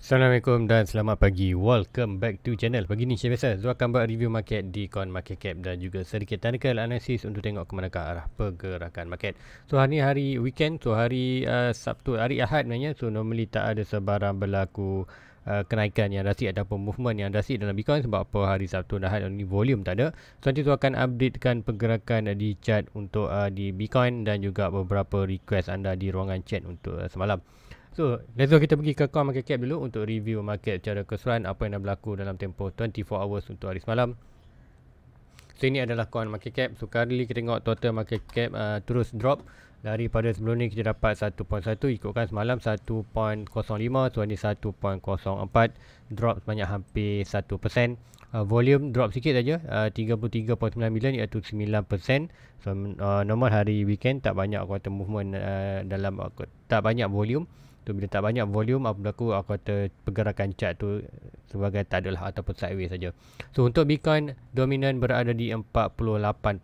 Assalamualaikum dan selamat pagi Welcome back to channel Pagi ni macam biasa Zul akan buat review market di Coin Market Cap Dan juga sedikit technical analysis Untuk tengok ke manakah arah pergerakan market So hari ni hari weekend So hari uh, Sabtu Hari Ahad sebenarnya So normally tak ada sebarang berlaku Uh, kenaikan yang drastik ataupun movement yang drastik dalam Bitcoin sebab apa hari Sabtu dah ada ni volume tak ada. So nanti tu akan updatekan pergerakan di chat untuk uh, di Bitcoin dan juga beberapa request anda di ruangan chat untuk uh, semalam. So, let's go kita pergi ke core market cap dulu untuk review market secara keseluruhan apa yang dah berlaku dalam tempoh 24 hours untuk hari semalam. So, ini adalah core market cap. So, currently kita tengok total market cap uh, terus drop daripada sebelum ni kita dapat 1.1 ikutkan semalam 1.05 so ini 1.04 drop sebanyak hampir 1% uh, volume drop sikit saja uh, 33.9 million iaitu 9% so uh, normal hari weekend tak banyak kuota movement uh, dalam uh, tak banyak volume tu bila tak banyak volume apa berlaku aku kata pergerakan chart tu sebagai tak adalah ataupun sideways saja. So untuk Bitcoin dominan berada di 48.3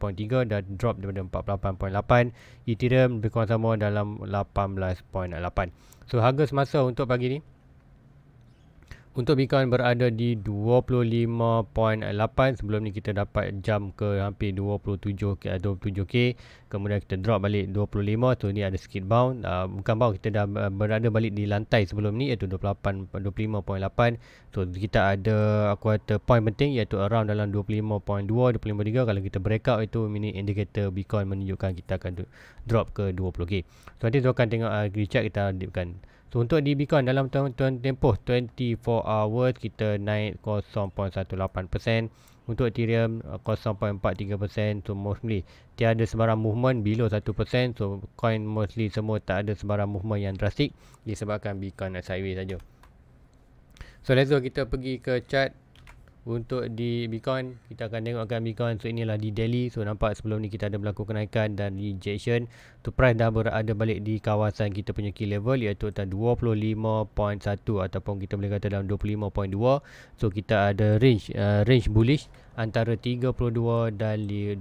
dan drop daripada 48.8 Ethereum lebih kurang sama dalam 18.8. So harga semasa untuk pagi ni untuk Bitcoin berada di 25.8 sebelum ni kita dapat jam ke hampir 27k 27k eh, kemudian kita drop balik 25 so ni ada skid bound uh, bukan bound kita dah berada balik di lantai sebelum ni iaitu 28 25.8 so kita ada aku kata point penting iaitu around dalam 25.2 25.3 kalau kita breakout itu mini indicator Bitcoin menunjukkan kita akan drop ke 20k so nanti tu akan tengok uh, chart kita dipkan. So untuk di Bitcoin dalam tempoh 24 hours kita naik 0.18% untuk Ethereum 0.43% uh, so mostly tiada sebarang movement below 1% so coin mostly semua tak ada sebarang movement yang drastik disebabkan Bitcoin sideways saja. So let's go kita pergi ke chart untuk di Bitcoin kita akan tengokkan Bitcoin so inilah di daily so nampak sebelum ni kita ada berlaku kenaikan dan rejection to price dah berada balik di kawasan kita punya key level iaitu 25.1 ataupun kita boleh kata dalam 25.2 so kita ada range uh, range bullish antara 32 dan 25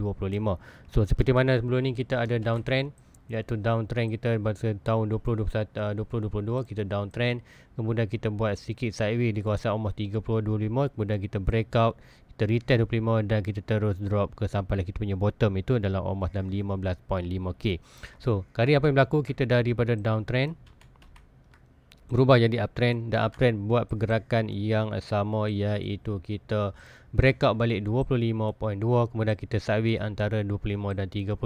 so seperti mana sebelum ni kita ada downtrend iaitu downtrend kita pada tahun 2021 2022 uh, kita downtrend kemudian kita buat sikit sideways di kawasan almost 3225 kemudian kita breakout kita retest 25 dan kita terus drop ke sampai kita punya bottom itu dalam almost dalam 15.5k so kali apa yang berlaku kita daripada downtrend berubah jadi uptrend dan uptrend buat pergerakan yang sama iaitu kita breakout balik 25.2 kemudian kita sideways antara 25 dan 32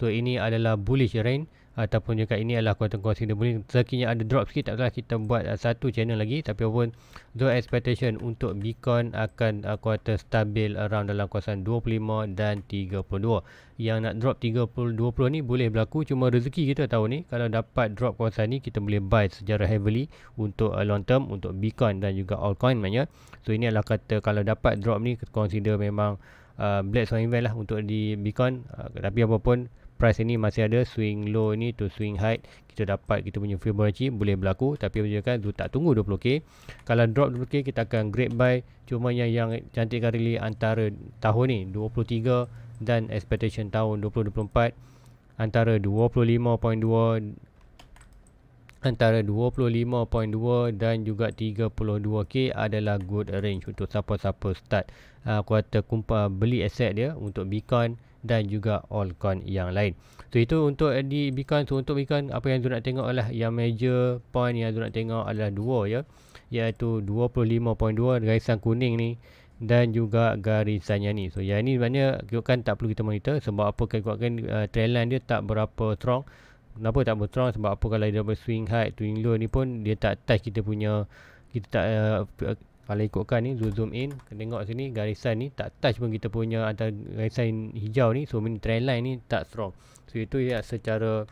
so ini adalah bullish range ataupun juga ini adalah kuantum-kuantum yang boleh sekiranya ada drop sikit taklah kita buat uh, satu channel lagi tapi pun the expectation untuk Bitcoin akan uh, kuantum stabil around dalam kawasan 25 dan 32 yang nak drop 30 20 ni boleh berlaku cuma rezeki kita tahun ni kalau dapat drop kuasa ni kita boleh buy secara heavily untuk uh, long term untuk Bitcoin dan juga altcoin maknanya so ini adalah kata kalau dapat drop ni consider memang uh, black swan event lah untuk di Bitcoin uh, tapi apa pun price ini masih ada swing low ini to swing high kita dapat kita punya Fibonacci boleh berlaku tapi menunjukkan tu tak tunggu 20k kalau drop 20k kita akan great buy cuma yang yang cantik cantikkan rally antara tahun ni 23 dan expectation tahun 2024 antara 25.2 antara 25.2 dan juga 32k adalah good range untuk siapa-siapa start uh, ah, kuota kumpa beli aset dia untuk Bitcoin dan juga altcoin yang lain. So itu untuk di Bitcoin. So untuk Bitcoin apa yang tu nak tengok adalah yang major point yang tu nak tengok adalah dua ya. Iaitu 25.2 garisan kuning ni dan juga garisannya ni. So yang ni sebenarnya kan tak perlu kita monitor sebab apa kan uh, trend line dia tak berapa strong. Kenapa tak berapa strong? Sebab apa kalau dia swing high, swing low ni pun dia tak touch kita punya kita tak uh, kalau ikutkan ni zoom zoom in tengok sini garisan ni tak touch pun kita punya antara garisan hijau ni so mean trend line ni tak strong so itu ya secara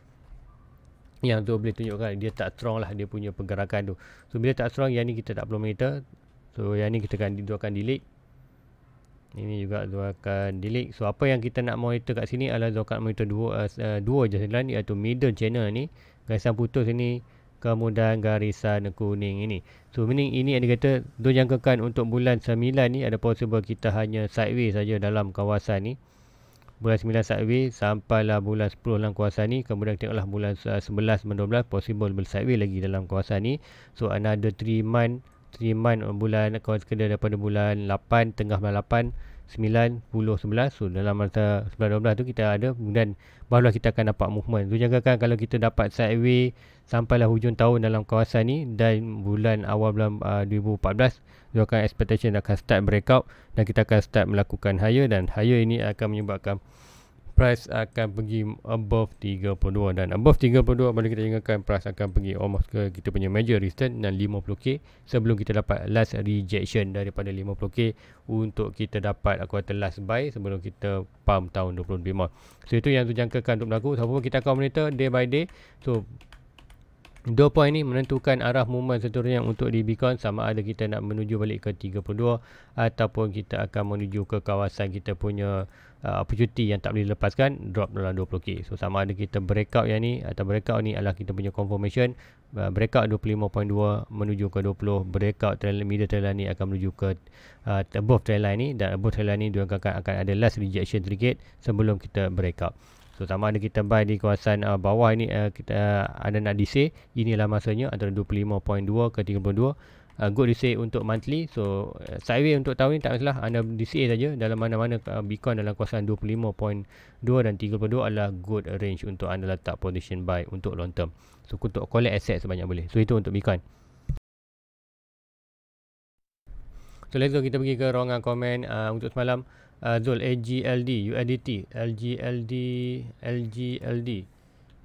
yang tu boleh tunjukkan dia tak strong lah dia punya pergerakan tu so bila tak strong yang ni kita tak perlu monitor so yang ni kita akan dua akan delete ini juga dua akan delete so apa yang kita nak monitor kat sini adalah dia akan monitor dua uh, eh, eh, dua je sebenarnya iaitu middle channel ni garisan putus ni kemudian garisan kuning ini. So meaning ini yang dia kata dijangkakan untuk bulan 9 ni ada possible kita hanya sideways saja dalam kawasan ni. Bulan 9 sideways sampailah bulan 10 dalam kawasan ni. Kemudian tengoklah bulan 11, eh, 12 possible bulan sideways lagi dalam kawasan ni. So another 3 month, 3 month bulan kalau sekedar daripada bulan 8, tengah bulan 9, 10, 11 So dalam rata 11, 12 tu kita ada Kemudian barulah kita akan dapat movement So jangkakan kalau kita dapat sideway Sampailah hujung tahun dalam kawasan ni Dan bulan awal bulan uh, ah, 2014 Dia akan expectation akan start breakout Dan kita akan start melakukan higher Dan higher ini akan menyebabkan price akan pergi above 32 dan above 32 apabila kita ingatkan price akan pergi almost ke kita punya major resistance dan 50k sebelum kita dapat last rejection daripada 50k untuk kita dapat aku kata last buy sebelum kita pump tahun 2025 so itu yang tu jangkakan untuk berlaku so kita akan monitor day by day so Dua poin ini menentukan arah movement seterusnya untuk di Bitcoin sama ada kita nak menuju balik ke 32 ataupun kita akan menuju ke kawasan kita punya uh, opportunity yang tak boleh lepaskan drop dalam 20k. So sama ada kita breakout yang ni atau breakout ni adalah kita punya confirmation uh, breakout 25.2 menuju ke 20 breakout trail middle trail line ni akan menuju ke uh, above trend line ni dan above trail line ni dia akan, akan ada last rejection sedikit sebelum kita breakout. So sama ada kita buy di kawasan uh, bawah ini uh, kita uh, anda nak disay inilah masanya antara 25.2 ke 32 Uh, good to untuk monthly so uh, sideway untuk tahun ni tak masalah anda DCA saja dalam mana-mana uh, Bitcoin dalam kawasan 25.2 dan 32 adalah good range untuk anda letak position buy untuk long term so untuk collect asset sebanyak boleh so itu untuk Bitcoin so let's go kita pergi ke ruangan komen uh, untuk semalam Uh, Zul AGLD UADT LGLD LGLD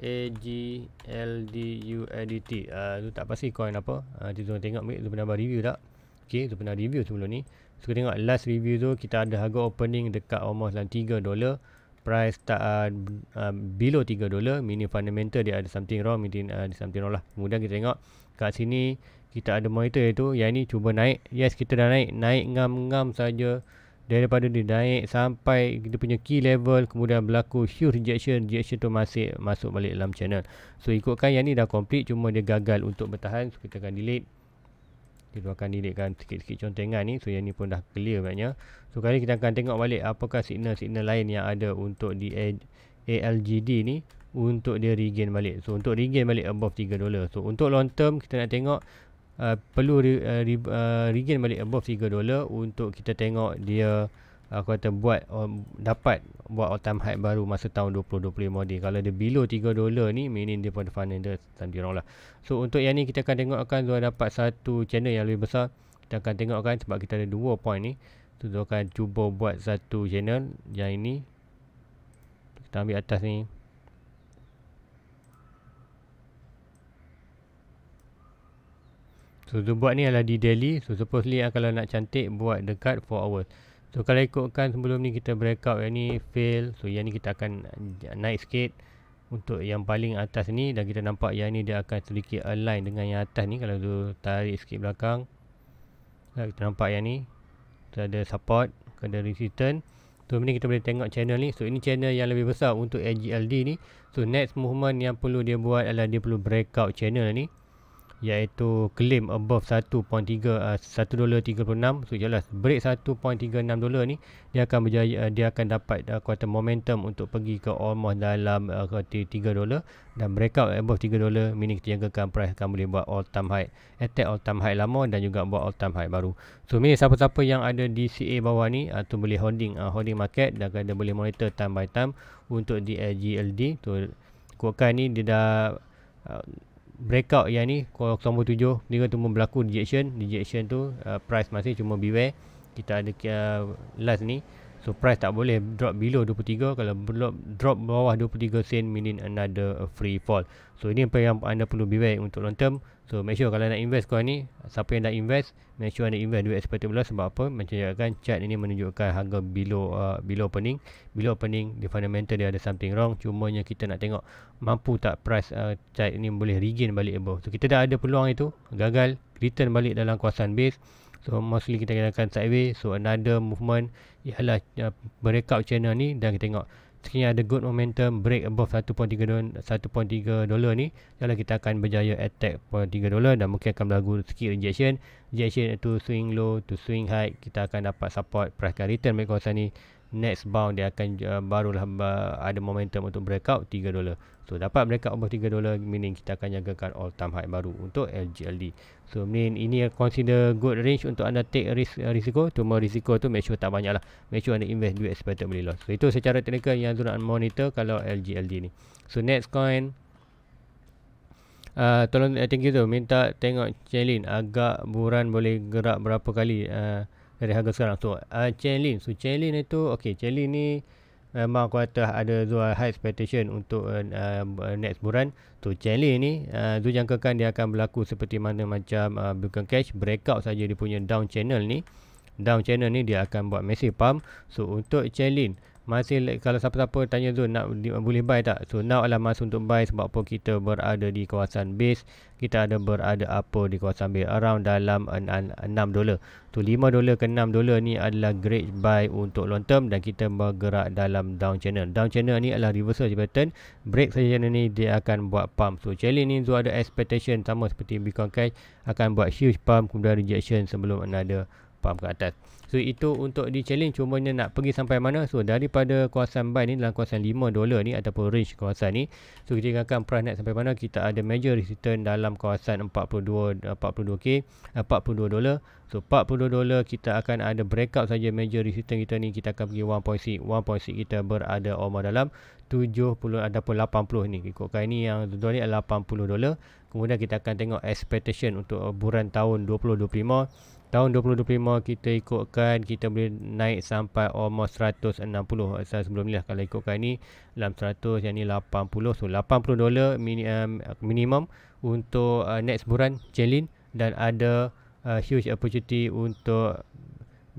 AGLD UADT uh, tu tak pasti coin apa nanti uh, tu tengok mik tu pernah review tak okey tu pernah review sebelum ni so tengok last review tu kita ada harga opening dekat almost dalam 3 dolar price tak uh, uh below 3 dolar mini fundamental dia ada something wrong mini uh, something wrong lah kemudian kita tengok kat sini kita ada monitor iaitu yang ni cuba naik yes kita dah naik naik ngam-ngam saja daripada dia naik sampai kita punya key level kemudian berlaku huge rejection rejection tu masih masuk balik dalam channel so ikutkan yang ni dah complete cuma dia gagal untuk bertahan so kita akan delete kita akan deletekan sikit-sikit contengan ni so yang ni pun dah clear maknanya so kali kita akan tengok balik apakah signal-signal lain yang ada untuk di ALGD ni untuk dia regain balik so untuk regain balik above 3 dolar so untuk long term kita nak tengok uh, perlu uh, re, uh, regain balik above 3 dolar untuk kita tengok dia uh, aku kata buat um, dapat buat all time high baru masa tahun 2025 ni kalau dia below 3 dolar ni meaning dia pada final dia sendiri lah so untuk yang ni kita akan tengok akan dia dapat satu channel yang lebih besar kita akan tengok akan sebab kita ada dua point ni tu so, akan cuba buat satu channel yang ini kita ambil atas ni So dia buat ni adalah di daily. So supposedly lah, kalau nak cantik buat dekat 4 hours. So kalau ikutkan sebelum ni kita breakout yang ni fail. So yang ni kita akan naik sikit. Untuk yang paling atas ni dan kita nampak yang ni dia akan sedikit align dengan yang atas ni. Kalau tu tarik sikit belakang. Lah, kita nampak yang ni. Kita ada support. Ada resistance. So ni kita boleh tengok channel ni. So ini channel yang lebih besar untuk AGLD ni. So next movement yang perlu dia buat adalah dia perlu breakout channel ni iaitu claim above 1.3 uh, 1.36 so jelas break 1.36 dolar ni dia akan berjaya uh, dia akan dapat uh, quarter momentum untuk pergi ke almost dalam uh, 3 dolar dan breakout above 3 dolar meaning kita jangkakan price akan boleh buat all time high attack all time high lama dan juga buat all time high baru so ni siapa-siapa yang ada DCA bawah ni atau uh, boleh holding uh, holding market dan ada boleh monitor time by time untuk di LGLD tu so, kuatkan ni dia dah uh, breakout yang ni kalau nombor tujuh dia tu berlaku dejection dejection tu uh, price masih cuma beware kita ada uh, last ni So price tak boleh drop below 23 kalau belum drop bawah 23 sen meaning another uh, free fall. So ini apa yang anda perlu beware untuk long term. So make sure kalau nak invest coin ni, siapa yang nak invest, make sure anda invest duit expected loss sebab apa? Menunjukkan chart ini menunjukkan harga below uh, below opening. Below opening di fundamental dia ada something wrong. Cuma yang kita nak tengok mampu tak price uh, chart ini boleh regain balik above. So kita dah ada peluang itu, gagal return balik dalam kawasan base. So mostly kita akan sideways So another movement Ialah uh, breakout channel ni Dan kita tengok Sekiranya ada good momentum Break above 1.3 dollar ni Jadi kita akan berjaya attack 0.3 dollar Dan mungkin akan berlaku sikit rejection Rejection itu swing low to swing high Kita akan dapat support price return balik kawasan ni next bound dia akan uh, barulah ada momentum untuk breakout 3 dolar. So dapat breakout above 3 dolar meaning kita akan jagakan all time high baru untuk LGLD. So mean ini consider good range untuk anda take risk uh, risiko. Cuma risiko tu make sure tak banyak lah. Make sure anda invest duit expected beli loss. Lah. So itu secara teknikal yang nak monitor kalau LGLD ni. So next coin Uh, tolong uh, thank you tu minta tengok challenge agak buran boleh gerak berapa kali uh, dari harga sekarang tu. uh, ah, chainlink so chainlink ni tu okey chainlink ni memang aku ada dua high expectation untuk uh, uh, next bulan so chainlink ni tu uh, jangkakan dia akan berlaku seperti mana macam uh, bukan cash breakout saja dia punya down channel ni down channel ni dia akan buat massive pump so untuk chainlink masih kalau siapa-siapa tanya tu nak boleh buy tak so now adalah masa untuk buy sebab apa kita berada di kawasan base kita ada berada apa di kawasan base around dalam 6 dolar tu 5 dolar ke 6 dolar ni adalah great buy untuk long term dan kita bergerak dalam down channel down channel ni adalah reversal pattern break saja channel ni dia akan buat pump so challenge ni tu ada expectation sama seperti Bitcoin Cash akan buat huge pump kemudian rejection sebelum ada pump ke atas So itu untuk di challenge cumanya nak pergi sampai mana So daripada kawasan buy ni dalam kawasan 5 dolar ni Ataupun range kawasan ni So kita ingatkan price naik sampai mana Kita ada major resistance dalam kawasan 42 42 k 42 eh, dolar So 42 dolar kita akan ada breakout saja major resistance kita ni Kita akan pergi 1.6 1.6 kita berada omah dalam 70 ataupun 80 ni Ikutkan ini yang dolar ni 80 dolar Kemudian kita akan tengok expectation untuk bulan tahun 2025 Tahun 2025 kita ikutkan kita boleh naik sampai almost 160 eh, Saya sebelum ni lah kalau ikutkan ni dalam 100 yang ni 80 So 80 dolar um, minimum untuk uh, next buran Jelin Dan ada uh, huge opportunity untuk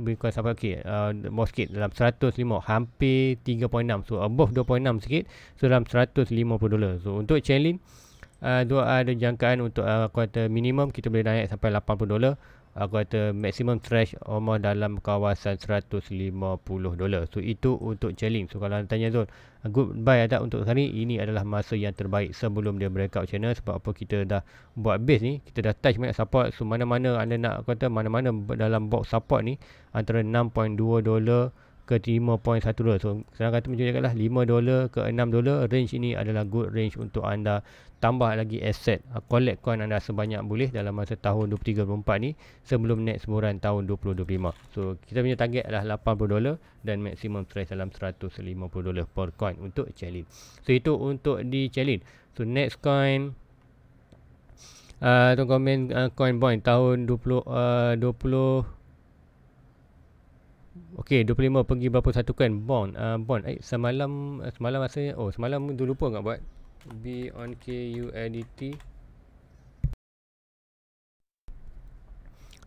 bukan sampai okay, uh, mosquito dalam 105 hampir 3.6 so above 2.6 sikit so dalam 150 dolar so untuk challenge uh, dua ada jangkaan untuk uh, quarter minimum kita boleh naik sampai 80 dolar aku kata maximum stretch almost dalam kawasan 150 dolar. So itu untuk challenge. So kalau anda tanya Zul, goodbye ada untuk hari ini adalah masa yang terbaik sebelum dia breakout channel sebab apa kita dah buat base ni, kita dah touch banyak support. So mana-mana anda nak kata mana-mana dalam box support ni antara 6.2 dolar ke 5.1 dolar. So sekarang kata macam cakap lah 5 dolar ke 6 dolar range ini adalah good range untuk anda tambah lagi aset uh, collect coin anda sebanyak boleh dalam masa tahun 2024 ni sebelum next semburan tahun 2025. So kita punya target adalah 80 dolar dan maksimum price dalam 150 dolar per coin untuk challenge. So itu untuk di challenge. So next coin uh, tu komen uh, coin point tahun 20 uh, 20 Okey 25 pergi berapa kan? bond uh, bond eh, semalam uh, semalam rasa oh semalam tu lupa nak buat B on K U N T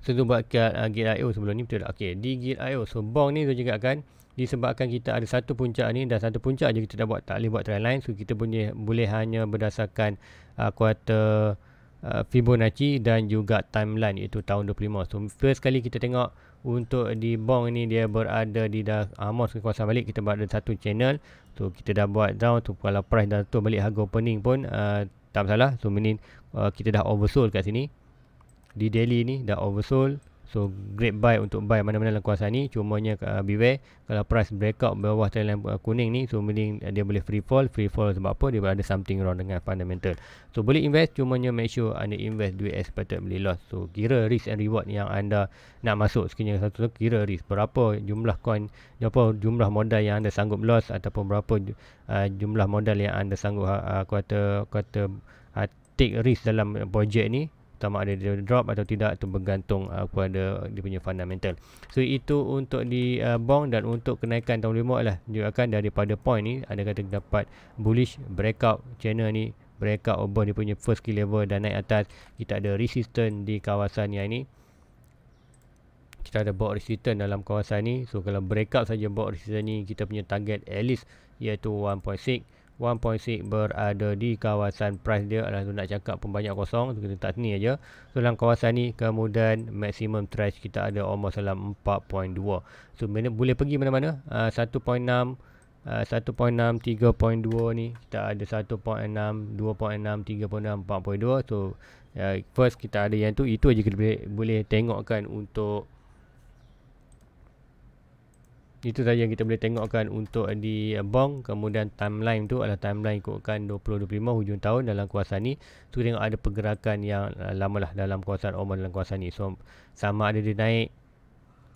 So buat kat uh, GIO sebelum ni betul Okey di GIO so bond ni tu juga kan disebabkan kita ada satu puncak ni dan satu puncak je kita dah buat tak boleh buat trend line so kita punya boleh hanya berdasarkan uh, quarter uh, Fibonacci dan juga timeline iaitu tahun 25. So first kali kita tengok untuk di bong ni dia berada di dah almost kekuasaan balik kita berada satu channel tu kita dah buat down tu kalau price dah tu balik harga opening pun uh, tak salah so meaning uh, kita dah oversold kat sini di daily ni dah oversold So great buy untuk buy mana-mana dalam kuasa ni Cumanya uh, ah, beware Kalau price breakout bawah trendline uh, ah, kuning ni So meaning uh, ah, dia boleh free fall Free fall sebab apa dia ada something wrong dengan fundamental So boleh invest cumanya make sure anda invest duit as expected beli loss So kira risk and reward yang anda nak masuk Sekiranya satu tu kira risk Berapa jumlah coin Berapa jumlah modal yang anda sanggup loss Ataupun berapa uh, jumlah modal yang anda sanggup uh, Kuata, kuata take risk dalam projek ni sama ada dia drop atau tidak itu bergantung uh, kepada dia punya fundamental. So itu untuk di uh, bond dan untuk kenaikan tahun lima lah dia akan daripada point ni ada kata dapat bullish breakout channel ni breakout above dia punya first key level dan naik atas kita ada resistance di kawasan yang ini kita ada buat resistance dalam kawasan ni so kalau breakout saja buat resistance ni kita punya target at least iaitu 1.6 1.6 berada di kawasan price dia adalah nak cakap pembanyak kosong tu kita tak sini aja. So dalam kawasan ni kemudian maximum trash kita ada almost dalam 4.2. So mana boleh pergi mana-mana? Uh, 1.6 uh, 1.6 3.2 ni kita ada 1.6 2.6 3.6 4.2. So uh, first kita ada yang tu itu aja kita boleh, boleh tengokkan untuk itu saja yang kita boleh tengokkan untuk di bong kemudian timeline tu adalah timeline ikutkan 2025 hujung tahun dalam kuasa ni tu so, tengok ada pergerakan yang eh, lama lah dalam kuasa Oman dalam kawasan ni so sama ada dia naik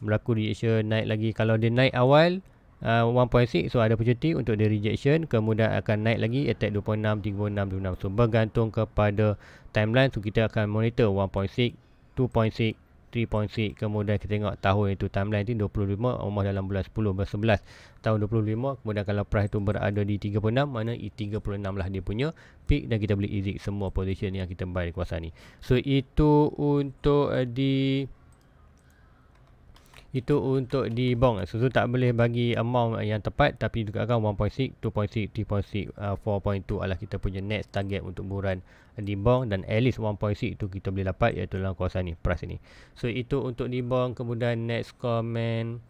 berlaku rejection naik lagi kalau dia naik awal uh, eh, 1.6 so ada opportunity untuk dia rejection kemudian akan naik lagi attack 26 36 26 so bergantung kepada timeline so kita akan monitor 1.6 2.6 3.6 kemudian kita tengok tahun itu timeline itu 25 umur dalam bulan 10 bulan 11 tahun 25 kemudian kalau price itu berada di 36 mana E36 lah dia punya peak dan kita boleh exit semua position yang kita buy di kawasan ni so itu untuk uh, di itu untuk di bong so, so tak boleh bagi amount yang tepat tapi juga dekatkan 1.6 2.6 3.6 4.2 4.2 adalah kita punya next target untuk buran di bong dan at least 1.6 itu kita boleh dapat iaitu dalam kawasan ni price ni so itu untuk di bong kemudian next comment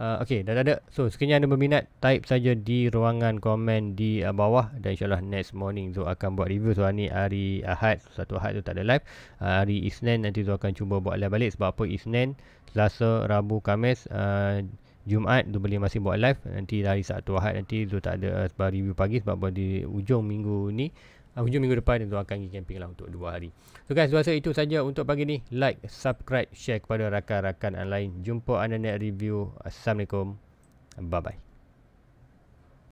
Uh, okay, dah tak ada. So, sekiranya anda berminat, type saja di ruangan komen di uh, bawah. Dan insyaAllah next morning Zul akan buat review. So, hari ni hari Ahad. Satu Ahad tu tak ada live. Uh, hari Isnin nanti Zul akan cuba buat live balik. Sebab apa Isnin, Selasa, Rabu, Kamis... Uh, Jumaat tu boleh masih buat live nanti hari Sabtu Ahad nanti tu tak ada uh, sebab review pagi sebab di ujung minggu ni uh, hujung minggu depan itu akan pergi camping lah untuk 2 hari. So guys, rasa itu saja untuk pagi ni. Like, subscribe, share kepada rakan-rakan lain. Jumpa anda next review. Assalamualaikum. Bye-bye.